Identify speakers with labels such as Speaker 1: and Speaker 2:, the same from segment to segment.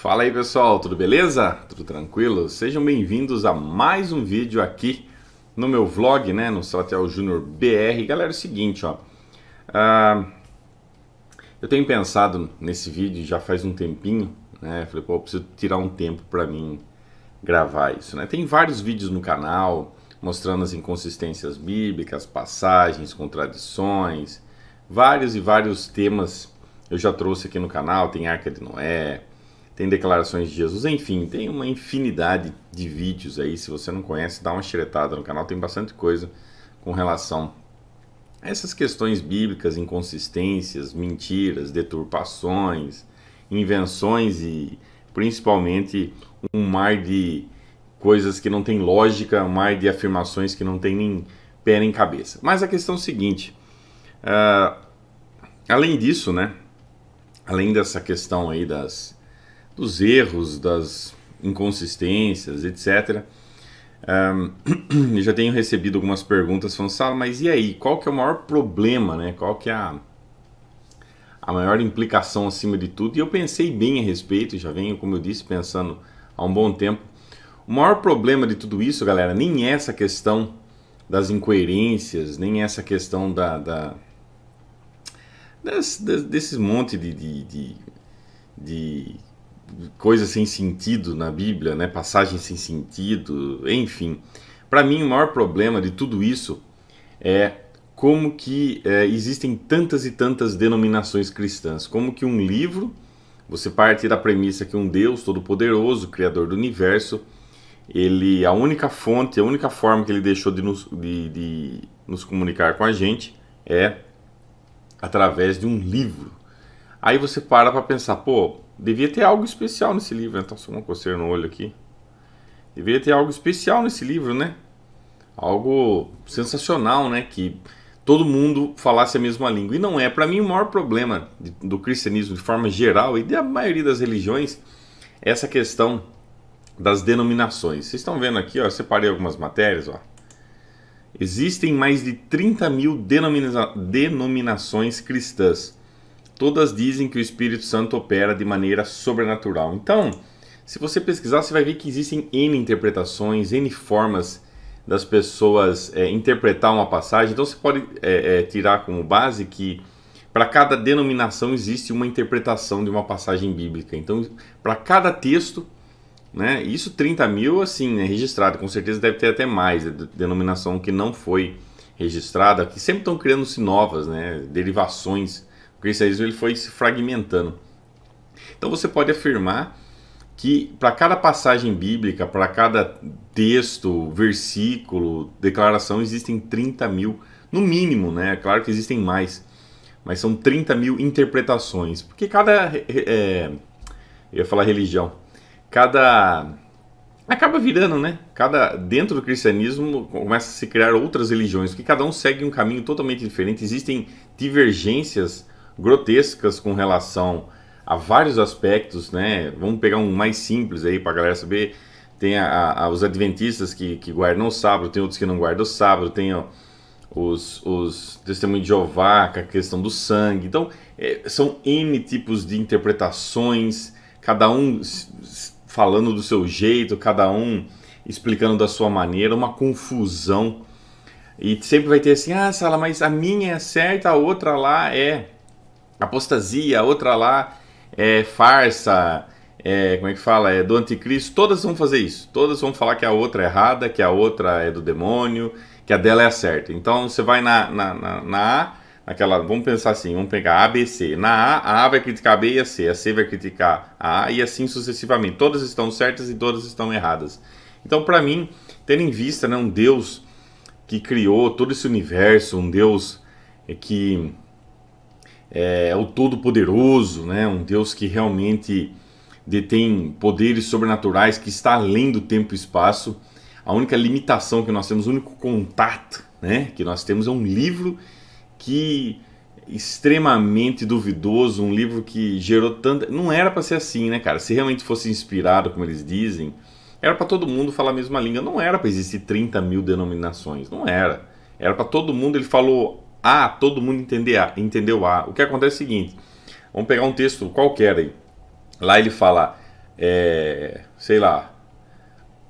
Speaker 1: Fala aí pessoal, tudo beleza? Tudo tranquilo? Sejam bem-vindos a mais um vídeo aqui no meu vlog, né? No Stratel Júnior BR. Galera, é o seguinte, ó. Uh, eu tenho pensado nesse vídeo já faz um tempinho, né? Falei, pô, eu preciso tirar um tempo para mim gravar isso, né? Tem vários vídeos no canal mostrando as inconsistências bíblicas, passagens, contradições, vários e vários temas eu já trouxe aqui no canal, tem Arca de Noé, tem declarações de Jesus, enfim, tem uma infinidade de vídeos aí. Se você não conhece, dá uma xeretada no canal, tem bastante coisa com relação a essas questões bíblicas, inconsistências, mentiras, deturpações, invenções e principalmente um mar de coisas que não tem lógica, um mar de afirmações que não tem nem pé nem cabeça. Mas a questão é a seguinte: uh, além disso, né? Além dessa questão aí das dos erros, das inconsistências, etc. Um, já tenho recebido algumas perguntas falando, Sala, mas e aí, qual que é o maior problema, né? Qual que é a, a maior implicação acima de tudo? E eu pensei bem a respeito, já venho, como eu disse, pensando há um bom tempo. O maior problema de tudo isso, galera, nem é essa questão das incoerências, nem é essa questão da, da das, das, desses monte de, de, de, de coisas sem sentido na Bíblia, né? passagens sem sentido, enfim. Para mim, o maior problema de tudo isso é como que é, existem tantas e tantas denominações cristãs. Como que um livro, você parte da premissa que um Deus todo-poderoso, criador do universo, ele, a única fonte, a única forma que ele deixou de nos, de, de nos comunicar com a gente é através de um livro. Aí você para para pensar, pô, Devia ter algo especial nesse livro, né? Então, só uma coceira no olho aqui. Devia ter algo especial nesse livro, né? Algo sensacional, né? Que todo mundo falasse a mesma língua. E não é. Para mim, o maior problema do cristianismo, de forma geral, e da maioria das religiões, é essa questão das denominações. Vocês estão vendo aqui, ó, eu separei algumas matérias, ó. Existem mais de 30 mil denomina denominações cristãs todas dizem que o Espírito Santo opera de maneira sobrenatural. Então, se você pesquisar, você vai ver que existem N interpretações, N formas das pessoas é, interpretar uma passagem. Então, você pode é, é, tirar como base que para cada denominação existe uma interpretação de uma passagem bíblica. Então, para cada texto, né, isso 30 mil, assim, né, registrado. Com certeza deve ter até mais de é, denominação que não foi registrada, que sempre estão criando-se novas, né, derivações o cristianismo ele foi se fragmentando. Então você pode afirmar que para cada passagem bíblica, para cada texto, versículo, declaração, existem 30 mil, no mínimo, né? É claro que existem mais, mas são 30 mil interpretações, porque cada. É, eu ia falar religião. Cada. Acaba virando, né? Cada, dentro do cristianismo começa a se criar outras religiões, porque cada um segue um caminho totalmente diferente, existem divergências grotescas com relação a vários aspectos, né? Vamos pegar um mais simples aí para a galera saber. Tem a, a, os adventistas que, que guardam o sábado, tem outros que não guardam o sábado, tem ó, os, os testemunhos de Jeová, com é a questão do sangue. Então, é, são N tipos de interpretações, cada um falando do seu jeito, cada um explicando da sua maneira, uma confusão. E sempre vai ter assim, ah, Sala, mas a minha é certa, a outra lá é apostasia, outra lá é farsa, é, como é que fala? É do anticristo. Todas vão fazer isso. Todas vão falar que a outra é errada, que a outra é do demônio, que a dela é a certa. Então você vai na, na, na, na A, naquela. Vamos pensar assim, vamos pegar A, B, C. Na A, a A vai criticar a B e a C. A C vai criticar a A e assim sucessivamente. Todas estão certas e todas estão erradas. Então, para mim, tendo em vista né, um Deus que criou todo esse universo, um Deus é, que é, é, o Todo-Poderoso, né? um Deus que realmente detém poderes sobrenaturais, que está além do tempo e espaço. A única limitação que nós temos, o único contato né? que nós temos é um livro que extremamente duvidoso, um livro que gerou tanta. Não era para ser assim, né, cara? Se realmente fosse inspirado, como eles dizem, era para todo mundo falar a mesma língua. Não era para existir 30 mil denominações, não era. Era para todo mundo. Ele falou a, todo mundo entender A, entendeu A. O que acontece é o seguinte: vamos pegar um texto qualquer aí. Lá ele fala, é, sei lá,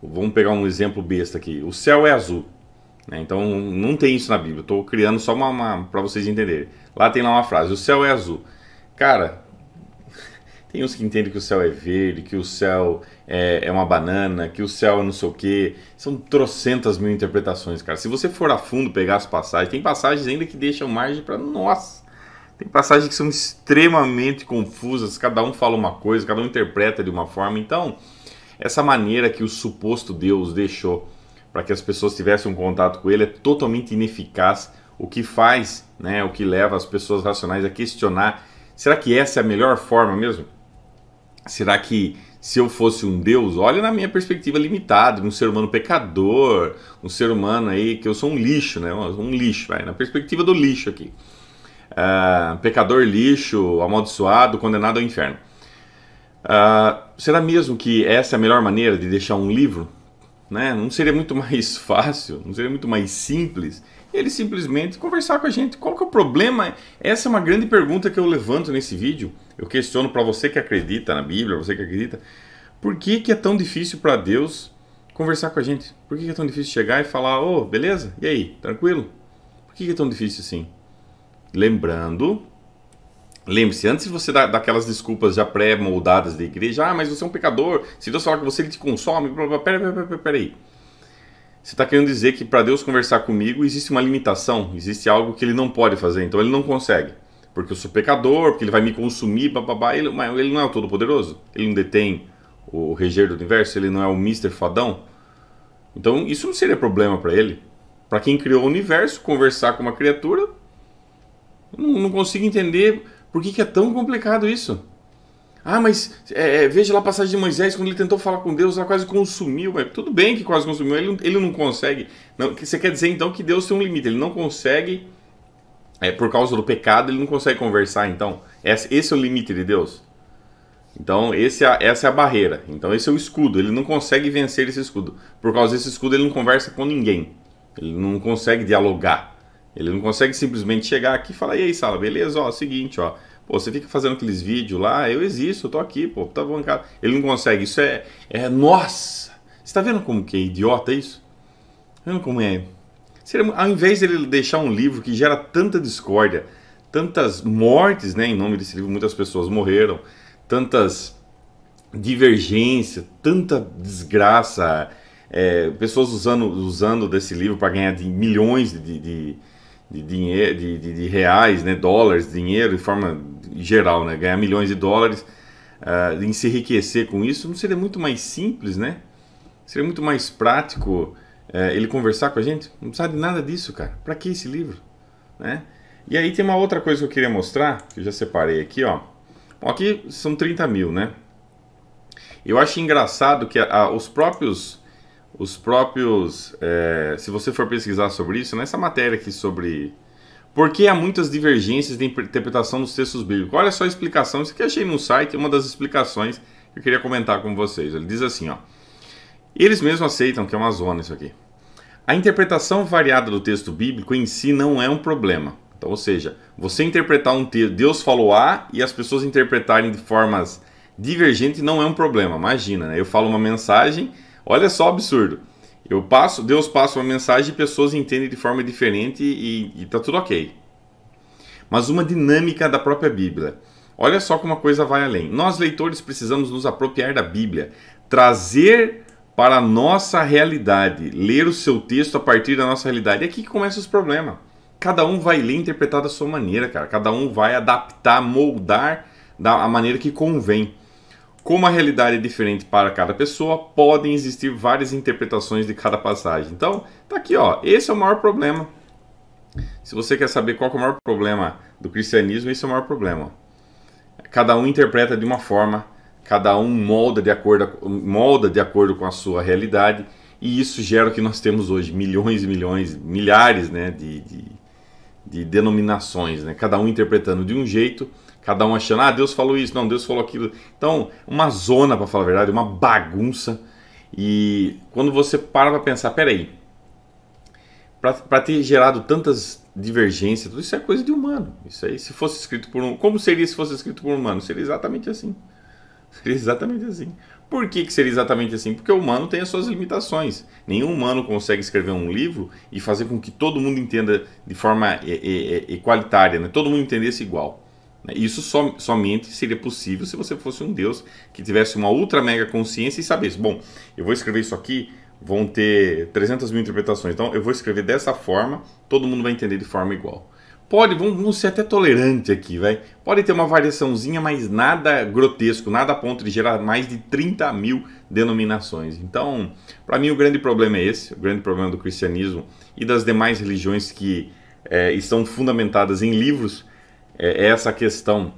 Speaker 1: vamos pegar um exemplo besta aqui: o céu é azul. Né? Então não tem isso na Bíblia. Estou criando só uma, uma para vocês entenderem. Lá tem lá uma frase: o céu é azul. Cara, tem uns que entendem que o céu é verde, que o céu é, é uma banana, que o céu é não sei o quê. São trocentas mil interpretações, cara. Se você for a fundo pegar as passagens, tem passagens ainda que deixam margem para nós. Tem passagens que são extremamente confusas, cada um fala uma coisa, cada um interpreta de uma forma. Então, essa maneira que o suposto Deus deixou para que as pessoas tivessem um contato com ele é totalmente ineficaz, o que faz, né, o que leva as pessoas racionais a questionar: será que essa é a melhor forma mesmo? Será que se eu fosse um Deus, olha na minha perspectiva limitada, um ser humano pecador, um ser humano aí que eu sou um lixo, né? Um lixo, vai, na perspectiva do lixo aqui. Uh, pecador, lixo, amaldiçoado, condenado ao inferno. Uh, será mesmo que essa é a melhor maneira de deixar um livro? Né? Não seria muito mais fácil, não seria muito mais simples ele simplesmente conversar com a gente? Qual que é o problema? Essa é uma grande pergunta que eu levanto nesse vídeo. Eu questiono para você que acredita na Bíblia, você que acredita, por que, que é tão difícil para Deus conversar com a gente? Por que, que é tão difícil chegar e falar, ô, oh, beleza? E aí, tranquilo? Por que, que é tão difícil assim? Lembrando, lembre-se, antes de você dar, dar aquelas desculpas já pré-moldadas da igreja, ah, mas você é um pecador, se Deus falar com você, ele te consome, blá, peraí, peraí, peraí. peraí. Você está querendo dizer que para Deus conversar comigo existe uma limitação, existe algo que ele não pode fazer, então ele não consegue porque eu sou pecador, porque ele vai me consumir, bababá. Ele, mas ele não é o Todo-Poderoso? Ele não detém o reger do universo? Ele não é o Mister Fadão? Então isso não seria problema para ele. Para quem criou o universo, conversar com uma criatura, não, não consigo entender por que, que é tão complicado isso. Ah, mas é, é veja lá a passagem de Moisés, quando ele tentou falar com Deus, ela quase consumiu. Mas tudo bem que quase consumiu, ele, ele não consegue. Não, você quer dizer então que Deus tem um limite, ele não consegue é, por causa do pecado, ele não consegue conversar, então. Esse é o limite de Deus. Então, esse é, essa é a barreira. Então, esse é o escudo. Ele não consegue vencer esse escudo. Por causa desse escudo, ele não conversa com ninguém. Ele não consegue dialogar. Ele não consegue simplesmente chegar aqui e falar: e aí, sala, beleza? Ó, é seguinte, ó. Pô, você fica fazendo aqueles vídeos lá, eu existo, eu tô aqui, pô, tá bancado. Ele não consegue. Isso é. é nossa! Você tá vendo como que é idiota isso? Tá vendo como é Seria, ao invés dele deixar um livro que gera tanta discórdia, tantas mortes, né, em nome desse livro muitas pessoas morreram, tantas divergências, tanta desgraça, é, pessoas usando, usando desse livro para ganhar de milhões de, de, de, dinheiro, de, de, de, reais, né, dólares, dinheiro, de forma geral, né, ganhar milhões de dólares, uh, em se enriquecer com isso, não seria muito mais simples, né? Seria muito mais prático é, ele conversar com a gente? Não sabe nada disso, cara. Para que esse livro? Né? E aí tem uma outra coisa que eu queria mostrar, que eu já separei aqui, ó. Bom, aqui são 30 mil, né? Eu acho engraçado que a, a, os próprios, os próprios, é, se você for pesquisar sobre isso, nessa matéria aqui sobre por que há muitas divergências de interpretação dos textos bíblicos. Olha só a explicação, isso aqui achei no site, é uma das explicações que eu queria comentar com vocês. Ele diz assim, ó. Eles mesmos aceitam que é uma zona isso aqui. A interpretação variada do texto bíblico em si não é um problema. Então, ou seja, você interpretar um texto, Deus falou A e as pessoas interpretarem de formas divergentes não é um problema. Imagina, né? Eu falo uma mensagem, olha só absurdo. Eu passo, Deus passa uma mensagem e pessoas entendem de forma diferente e, está tudo ok. Mas uma dinâmica da própria Bíblia. Olha só como a coisa vai além. Nós, leitores, precisamos nos apropriar da Bíblia, trazer para a nossa realidade, ler o seu texto a partir da nossa realidade. É aqui que começam os problemas. Cada um vai ler e interpretar da sua maneira, cara. Cada um vai adaptar, moldar da maneira que convém. Como a realidade é diferente para cada pessoa, podem existir várias interpretações de cada passagem. Então, tá aqui, ó. Esse é o maior problema. Se você quer saber qual é o maior problema do cristianismo, esse é o maior problema. Cada um interpreta de uma forma cada um molda de acordo, molda de acordo com a sua realidade, e isso gera o que nós temos hoje, milhões e milhões, milhares né, de, de, de denominações, né? cada um interpretando de um jeito, cada um achando, ah, Deus falou isso, não, Deus falou aquilo. Então, uma zona, para falar a verdade, uma bagunça, e quando você para para pensar, peraí, para ter gerado tantas divergências, tudo isso é coisa de humano. Isso aí, se fosse escrito por um. Como seria se fosse escrito por um humano? Seria exatamente assim. Seria exatamente assim. Por que, que seria exatamente assim? Porque o humano tem as suas limitações. Nenhum humano consegue escrever um livro e fazer com que todo mundo entenda de forma é, é, é, equalitária, né? todo mundo entendesse igual. Né? Isso som, somente seria possível se você fosse um Deus que tivesse uma ultra mega consciência e sabesse: bom, eu vou escrever isso aqui, vão ter 300 mil interpretações, então eu vou escrever dessa forma, todo mundo vai entender de forma igual pode, vamos, vamos ser até tolerante aqui, vai. Pode ter uma variaçãozinha, mas nada grotesco, nada a ponto de gerar mais de 30 mil denominações. Então, para mim, o grande problema é esse, o grande problema do cristianismo e das demais religiões que é, estão fundamentadas em livros, é, é essa questão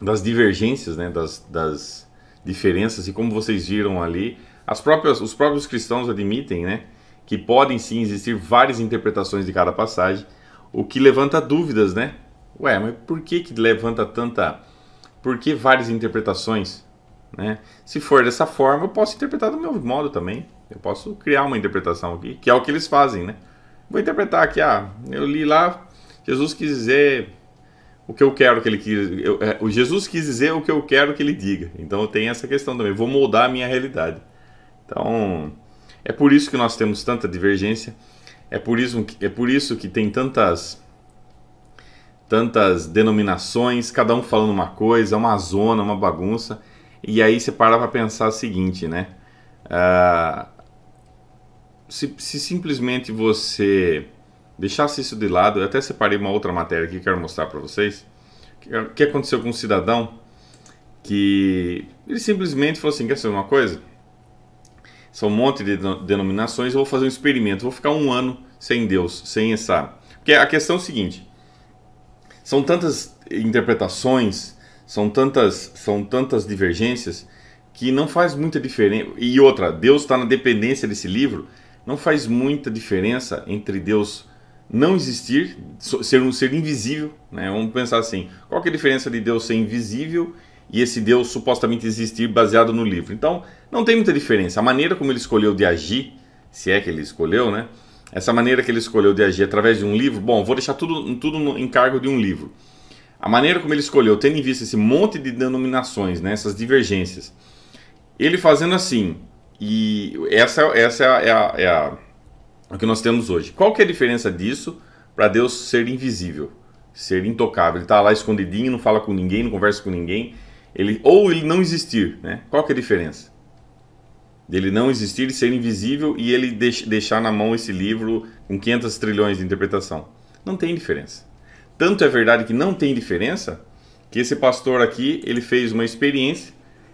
Speaker 1: das divergências, né, das, das diferenças, e como vocês viram ali, as próprias, os próprios cristãos admitem, né, que podem sim existir várias interpretações de cada passagem, o que levanta dúvidas, né? Ué, mas por que, que levanta tanta. Por que várias interpretações? Né? Se for dessa forma, eu posso interpretar do meu modo também. Eu posso criar uma interpretação aqui, que é o que eles fazem, né? Vou interpretar aqui, ah, eu li lá, Jesus quis dizer o que eu quero que ele quis, é, o Jesus quis dizer o que eu quero que ele diga. Então tem essa questão também, vou moldar a minha realidade. Então, é por isso que nós temos tanta divergência. É por isso que, é por isso que tem tantas tantas denominações, cada um falando uma coisa, é uma zona, uma bagunça. E aí você para para pensar o seguinte, né? Ah, se, se, simplesmente você deixasse isso de lado, eu até separei uma outra matéria que quero mostrar para vocês. O que aconteceu com um cidadão que ele simplesmente falou assim: quer saber uma coisa? São um monte de denominações. Eu vou fazer um experimento. Vou ficar um ano sem Deus, sem essa. Porque a questão é a seguinte: são tantas interpretações, são tantas, são tantas divergências que não faz muita diferença. E outra, Deus está na dependência desse livro. Não faz muita diferença entre Deus não existir, ser um ser invisível, né? Vamos pensar assim: qual é a diferença de Deus ser invisível e esse Deus supostamente existir baseado no livro. Então, não tem muita diferença. A maneira como ele escolheu de agir, se é que ele escolheu, né? Essa maneira que ele escolheu de agir através de um livro, bom, vou deixar tudo, tudo no encargo de um livro. A maneira como ele escolheu, tendo em vista esse monte de denominações, né, essas divergências, ele fazendo assim, e essa, essa é, a, é a, é a que nós temos hoje. Qual que é a diferença disso para Deus ser invisível, ser intocável? Ele está lá escondidinho, não fala com ninguém, não conversa com ninguém ele, ou ele não existir, né? Qual que é a diferença? Dele não existir, ele ser invisível e ele deix, deixar na mão esse livro com 500 trilhões de interpretação. Não tem diferença. Tanto é verdade que não tem diferença que esse pastor aqui, ele fez uma experiência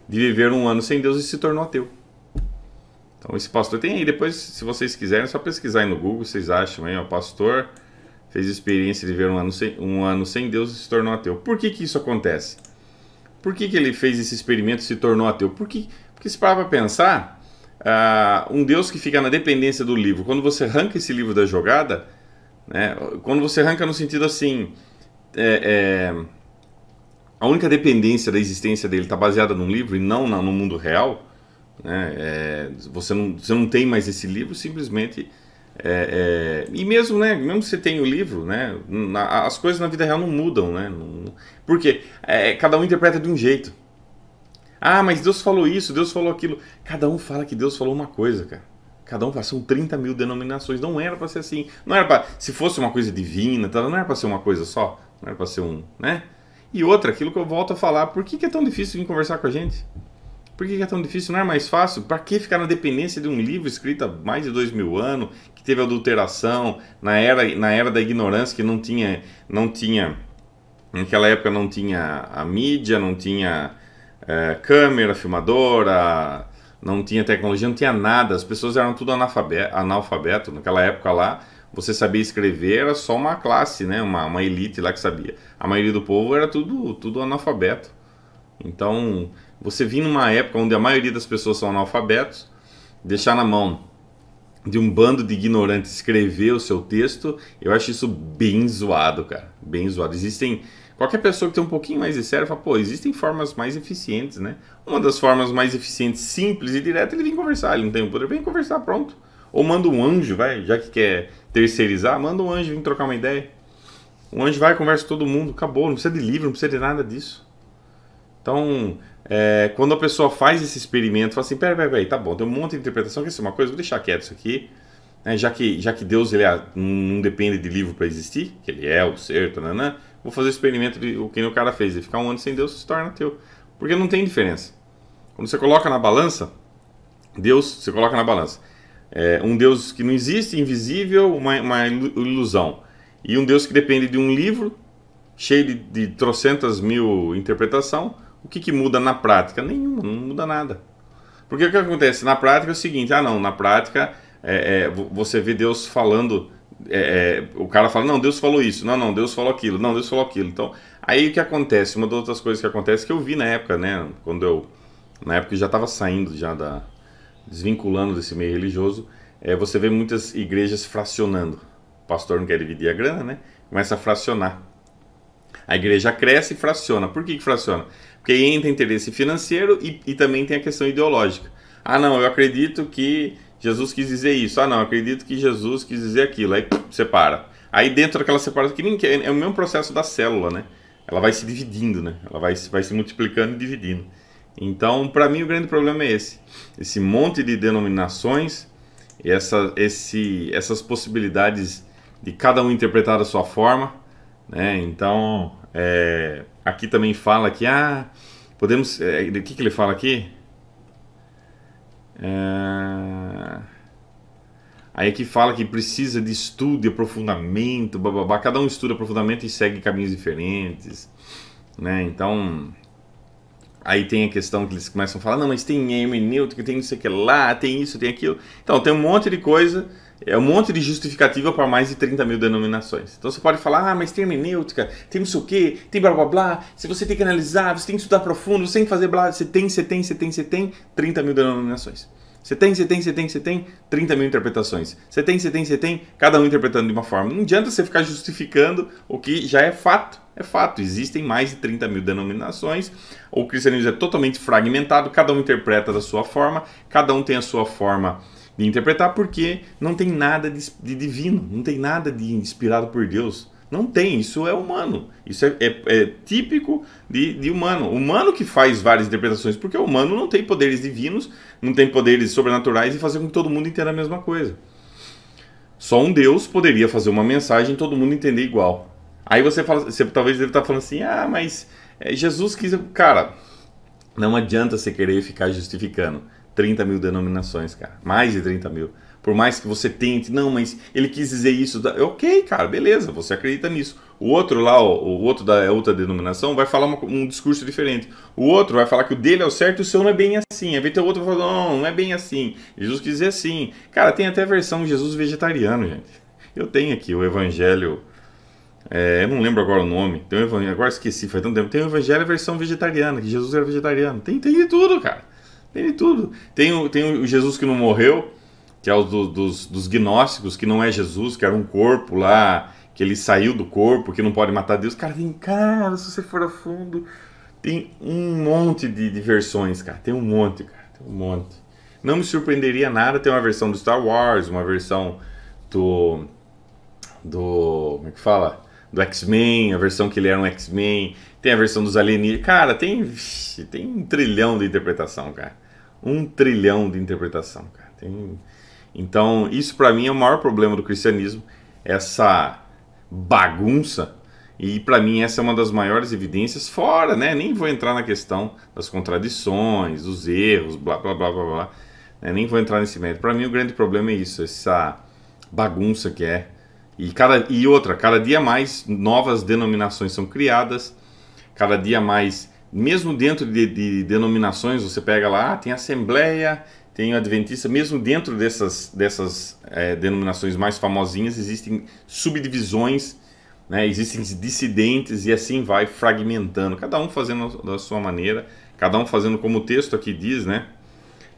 Speaker 1: de viver um ano sem Deus e se tornou ateu. Então esse pastor tem aí, depois se vocês quiserem, é só pesquisar aí no Google, vocês acham aí, ó, pastor fez experiência de viver um ano sem, um ano sem Deus e se tornou ateu. Por que que isso acontece? Por que, que ele fez esse experimento e se tornou ateu? Porque, porque se parar para pensar, uh, um Deus que fica na dependência do livro, quando você arranca esse livro da jogada, né, quando você arranca no sentido assim, é, é, a única dependência da existência dele está baseada num livro e não na, no mundo real, né, é, você, não, você não tem mais esse livro, simplesmente é, é, e mesmo, né, mesmo que você tem o livro, né, na, as coisas na vida real não mudam, né? Não, porque é, cada um interpreta de um jeito. Ah, mas Deus falou isso, Deus falou aquilo. Cada um fala que Deus falou uma coisa, cara. Cada um fala, são 30 mil denominações. Não era para ser assim. Não era para. Se fosse uma coisa divina, não era para ser uma coisa só. Não era para ser um, né? E outra, aquilo que eu volto a falar, por que, que é tão difícil vir conversar com a gente? Por que é tão difícil? Não é mais fácil? Para que ficar na dependência de um livro escrito há mais de dois mil anos, que teve adulteração, na era, na era da ignorância, que não tinha, não tinha. Naquela época não tinha a mídia, não tinha é, câmera, filmadora, não tinha tecnologia, não tinha nada. As pessoas eram tudo analfabeto. analfabeto. Naquela época lá, você sabia escrever era só uma classe, né? Uma, uma, elite lá que sabia. A maioria do povo era tudo, tudo analfabeto. Então, você vir numa época onde a maioria das pessoas são analfabetos, deixar na mão de um bando de ignorantes escrever o seu texto, eu acho isso bem zoado, cara. Bem zoado. Existem. Qualquer pessoa que tem um pouquinho mais de cérebro fala, pô, existem formas mais eficientes, né? Uma das formas mais eficientes, simples e direta, ele vem conversar. Ele não tem o poder, vem conversar, pronto. Ou manda um anjo, vai, já que quer terceirizar, manda um anjo vir trocar uma ideia. Um anjo vai, conversa com todo mundo, acabou, não precisa de livro, não precisa de nada disso. Então, é, quando a pessoa faz esse experimento, fala assim: peraí, peraí, peraí, tá bom, tem um monte de interpretação, quer é uma coisa, vou deixar quieto isso aqui. É, já, que, já que Deus ele é, não depende de livro para existir, que ele é o certo, tá, né, né? vou fazer o experimento de o que o cara fez, e ficar um ano sem Deus se torna teu. Porque não tem diferença. Quando você coloca na balança, Deus, você coloca na balança, é, um Deus que não existe, invisível, uma, uma, ilusão, e um Deus que depende de um livro cheio de, de trocentas mil interpretação, o que, que muda na prática? Nenhuma, não muda nada. Porque o que acontece? Na prática é o seguinte: ah, não, na prática é, é, você vê Deus falando. É, é, o cara fala, não, Deus falou isso, não, não, Deus falou aquilo, não, Deus falou aquilo. Então, aí o que acontece? Uma das outras coisas que acontece é que eu vi na época, né? Quando eu. Na época eu já estava saindo já da. desvinculando desse meio religioso, é você vê muitas igrejas fracionando. O pastor não quer dividir a grana, né? Começa a fracionar. A igreja cresce e fraciona. Por que, que fraciona? Porque entra interesse financeiro e, e também tem a questão ideológica. Ah, não, eu acredito que Jesus quis dizer isso. Ah, não, acredito que Jesus quis dizer aquilo. Aí separa. Aí dentro daquela separação, que nem é, é o mesmo processo da célula, né? Ela vai se dividindo, né? Ela vai, vai se multiplicando e dividindo. Então, para mim, o grande problema é esse. Esse monte de denominações, essa, esse, essas possibilidades de cada um interpretar da sua forma, né? Então, é, aqui também fala que ah, podemos. O é, que, que ele fala aqui? É, aí aqui fala que precisa de estudo e aprofundamento, bababá. Cada um estuda aprofundamento e segue caminhos diferentes, né? Então. Aí tem a questão que eles começam a falar, não, mas tem hermenêutica, tem isso aqui lá, tem isso, tem aquilo. Então, tem um monte de coisa é um monte de justificativa para mais de 30 mil denominações. Então você pode falar, ah, mas tem hermenêutica, tem não sei o quê, tem blá blá blá, se você tem que analisar, você tem que estudar profundo, você tem que fazer blá, você tem, você tem, você tem, você tem, 30 mil denominações. Você tem, você tem, você tem, você tem, 30 mil interpretações. Você tem, você tem, você tem, cada um interpretando de uma forma. Não adianta você ficar justificando o que já é fato. É fato, existem mais de 30 mil denominações. O cristianismo é totalmente fragmentado, cada um interpreta da sua forma, cada um tem a sua forma de interpretar porque não tem nada de, de divino, não tem nada de inspirado por Deus. Não tem, isso é humano. Isso é, é, é típico de, de, humano. Humano que faz várias interpretações, porque o humano não tem poderes divinos, não tem poderes sobrenaturais e fazer com que todo mundo entenda a mesma coisa. Só um Deus poderia fazer uma mensagem e todo mundo entender igual. Aí você fala, você talvez deve estar falando assim, ah, mas é, Jesus quis. Cara, não adianta você querer ficar justificando. 30 mil denominações, cara. Mais de 30 mil. Por mais que você tente, não, mas ele quis dizer isso. Tá? É ok, cara, beleza, você acredita nisso. O outro lá, o, o outro da é outra denominação, vai falar uma, um discurso diferente. O outro vai falar que o dele é o certo e o seu não é bem assim. Aí vem ter outro vai falar, não, não é bem assim. Jesus quis dizer assim. Cara, tem até a versão Jesus vegetariano, gente. Eu tenho aqui o evangelho. É, eu não lembro agora o nome. Tem um evangelho, agora esqueci, faz tanto tempo. Tem o um evangelho versão vegetariana, que Jesus era vegetariano. Tem, tem de tudo, cara. Tem de tudo. Tem o, tem o Jesus que não morreu, que é o do, dos, dos gnósticos, que não é Jesus, que era um corpo lá, que ele saiu do corpo, que não pode matar Deus. Cara, tem, cara, se você for a fundo, tem um monte de, de versões, cara. Tem um monte, cara. Tem um monte. Não me surpreenderia nada ter uma versão do Star Wars, uma versão do. do. como é que fala? Do X-Men, a versão que ele era um X-Men, tem a versão dos alienígenas. Cara, tem, tem um trilhão de interpretação, cara um trilhão de interpretação, cara. Tem... Então, isso para mim é o maior problema do cristianismo, essa bagunça. E para mim essa é uma das maiores evidências fora, né? Nem vou entrar na questão das contradições, dos erros, blá blá blá blá blá. Né? Nem vou entrar nesse método. Para mim o grande problema é isso, essa bagunça que é. E cada e outra, cada dia mais novas denominações são criadas, cada dia mais mesmo dentro de, de denominações, você pega lá, ah, tem Assembleia, tem Adventista, mesmo dentro dessas, dessas é, denominações mais famosinhas, existem subdivisões, né? existem dissidentes e assim vai fragmentando, cada um fazendo da sua maneira, cada um fazendo como o texto aqui diz, né?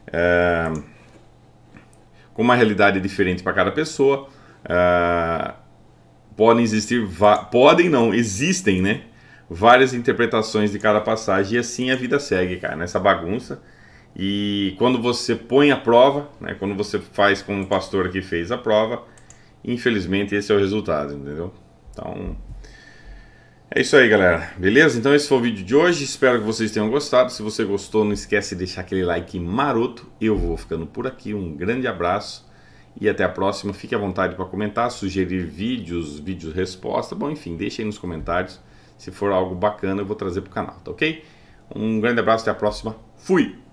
Speaker 1: É, com uma realidade diferente para cada pessoa. É, podem existir, podem não, existem, né? várias interpretações de cada passagem e assim a vida segue, cara, nessa bagunça. E quando você põe a prova, né, quando você faz como o pastor aqui fez a prova, infelizmente esse é o resultado, entendeu? Então, é isso aí, galera. Beleza? Então esse foi o vídeo de hoje. Espero que vocês tenham gostado. Se você gostou, não esquece de deixar aquele like maroto. Eu vou ficando por aqui. Um grande abraço e até a próxima. Fique à vontade para comentar, sugerir vídeos, vídeos resposta. Bom, enfim, deixa aí nos comentários. Se for algo bacana, eu vou trazer para o canal, tá ok? Um grande abraço, até a próxima. Fui!